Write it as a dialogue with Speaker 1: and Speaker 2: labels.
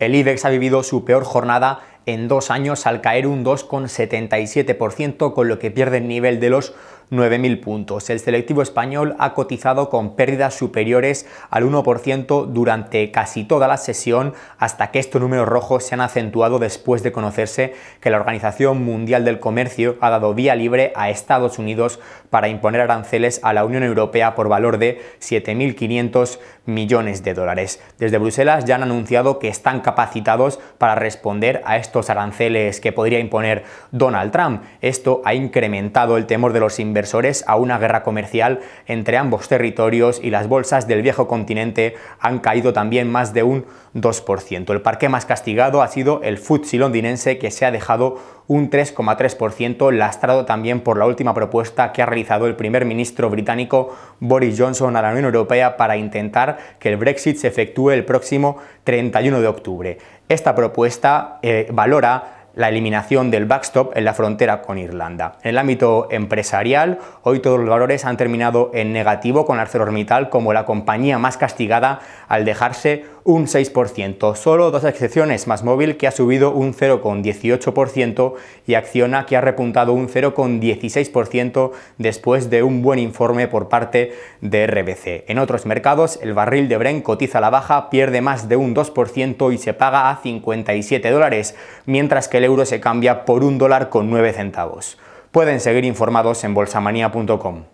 Speaker 1: El IBEX ha vivido su peor jornada en dos años al caer un 2,77%, con lo que pierde el nivel de los 9.000 puntos. El selectivo español ha cotizado con pérdidas superiores al 1% durante casi toda la sesión hasta que estos números rojos se han acentuado después de conocerse que la Organización Mundial del Comercio ha dado vía libre a Estados Unidos para imponer aranceles a la Unión Europea por valor de 7.500 millones de dólares. Desde Bruselas ya han anunciado que están capacitados para responder a estos aranceles que podría imponer Donald Trump. Esto ha incrementado el temor de los inversores inversores a una guerra comercial entre ambos territorios y las bolsas del viejo continente han caído también más de un 2%. El parque más castigado ha sido el FTSE londinense que se ha dejado un 3,3%, lastrado también por la última propuesta que ha realizado el primer ministro británico Boris Johnson a la Unión Europea para intentar que el Brexit se efectúe el próximo 31 de octubre. Esta propuesta eh, valora la eliminación del backstop en la frontera con Irlanda. En el ámbito empresarial, hoy todos los valores han terminado en negativo con ArcelorMittal como la compañía más castigada al dejarse un 6%. Solo dos excepciones, más móvil que ha subido un 0,18% y Acciona que ha repuntado un 0,16% después de un buen informe por parte de RBC. En otros mercados, el barril de Bren cotiza a la baja, pierde más de un 2% y se paga a 57 dólares, mientras que el el euro se cambia por un dólar con 9 centavos. Pueden seguir informados en bolsamanía.com.